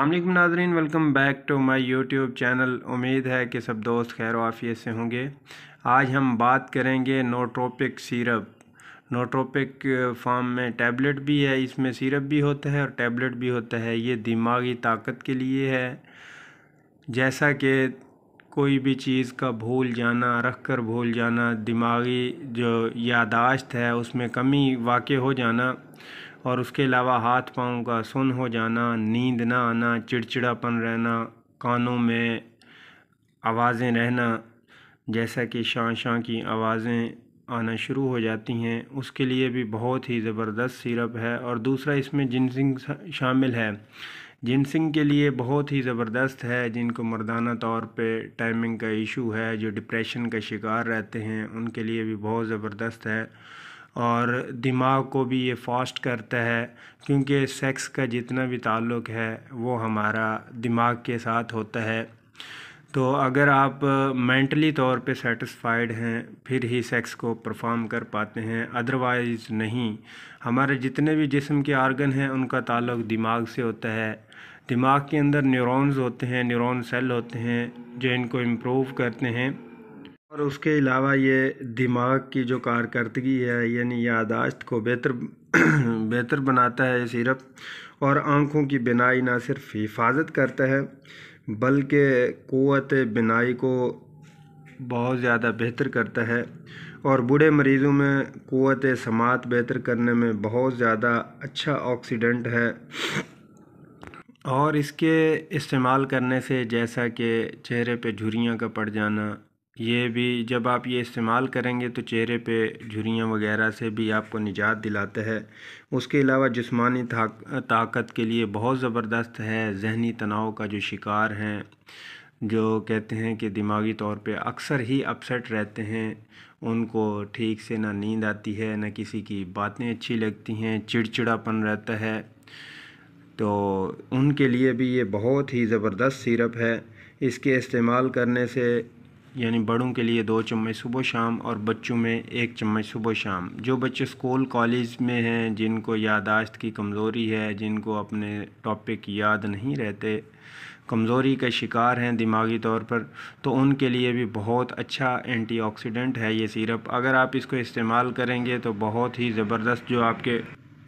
अल्लाम नाजरीन welcome back to my YouTube channel उम्मीद है कि सब दोस्त खैर वाफिये से होंगे आज हम बात करेंगे नोट्रोपिक सिरप नोट्रोपिक फॉर्म में टैबलेट भी है इसमें सिरप भी होता है और टैबलेट भी होता है ये दिमागी ताकत के लिए है जैसा कि कोई भी चीज़ का भूल जाना रख कर भूल जाना दिमागी जो यादाश्त है उसमें कमी वाक़ हो जाना और उसके अलावा हाथ पाँव का सुन हो जाना नींद ना आना चिड़चिड़ापन रहना कानों में आवाज़ें रहना जैसा कि शाह शाह की आवाज़ें आना शुरू हो जाती हैं उसके लिए भी बहुत ही ज़बरदस्त सिरप है और दूसरा इसमें जिनसिंग शामिल है जिनसिंग के लिए बहुत ही ज़बरदस्त है जिनको मर्दाना तौर पे टाइमिंग का इशू है जो डिप्रेशन का शिकार रहते हैं उनके लिए भी बहुत ज़बरदस्त है और दिमाग को भी ये फास्ट करता है क्योंकि सेक्स का जितना भी ताल्लुक़ है वो हमारा दिमाग के साथ होता है तो अगर आप मेंटली तौर पे सेटिस्फाइड हैं फिर ही सेक्स को परफॉर्म कर पाते हैं अदरवाइज़ नहीं हमारे जितने भी जिस्म के आर्गन हैं उनका ताल्लुक दिमाग से होता है दिमाग के अंदर न्यूरॉन्स होते हैं न्यूरॉन सेल होते हैं जो इनको इम्प्रूव करते हैं और उसके अलावा ये दिमाग की जो कारकर्दगी है यानी यादाश्त को बेहतर बेहतर बनाता है ये सिरप और आँखों की बिनाई ना सिर्फ हिफाजत करता है बल्कि क़वत बिनाई को बहुत ज़्यादा बेहतर करता है और बूढ़े मरीज़ों में क़वत समात बेहतर करने में बहुत ज़्यादा अच्छा ऑक्सीडेंट है और इसके इस्तेमाल करने से जैसा कि चेहरे पे झुरियाँ का पड़ जाना ये भी जब आप ये इस्तेमाल करेंगे तो चेहरे पे झुरियाँ वगैरह से भी आपको निजात दिलाता है उसके अलावा जिस्मानी ताकत के लिए बहुत ज़बरदस्त है जहनी तनाव का जो शिकार हैं जो कहते हैं कि दिमागी तौर पे अक्सर ही अपसेट रहते हैं उनको ठीक से ना नींद आती है ना किसी की बातें अच्छी लगती हैं चिड़चिड़ापन रहता है तो उनके लिए भी ये बहुत ही ज़बरदस्त सिरप है इसके इस्तेमाल करने से यानी बड़ों के लिए दो चम्मच सुबह शाम और बच्चों में एक चम्मच सुबह शाम जो बच्चे स्कूल कॉलेज में हैं जिनको यादाश्त की कमज़ोरी है जिनको अपने टॉपिक याद नहीं रहते कमज़ोरी का शिकार हैं दिमागी तौर पर तो उनके लिए भी बहुत अच्छा एंटीऑक्सीडेंट है ये सिरप अगर आप इसको इस्तेमाल करेंगे तो बहुत ही ज़बरदस्त जो आपके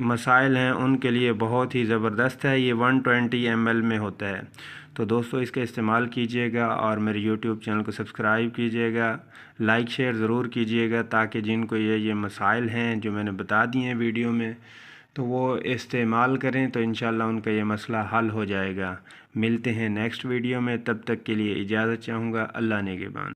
मसाइल हैं उनके लिए बहुत ही ज़बरदस्त है ये 120 ml में होता है तो दोस्तों इसका इस्तेमाल कीजिएगा और मेरे यूट्यूब चैनल को सब्सक्राइब कीजिएगा लाइक शेयर ज़रूर कीजिएगा ताकि जिनको ये ये मसाइल हैं जो मैंने बता दिए हैं वीडियो में तो वो इस्तेमाल करें तो इन उनका ये मसला हल हो जाएगा मिलते हैं नेक्स्ट वीडियो में तब तक के लिए इजाज़त चाहूँगा अल्लाह नेगेबान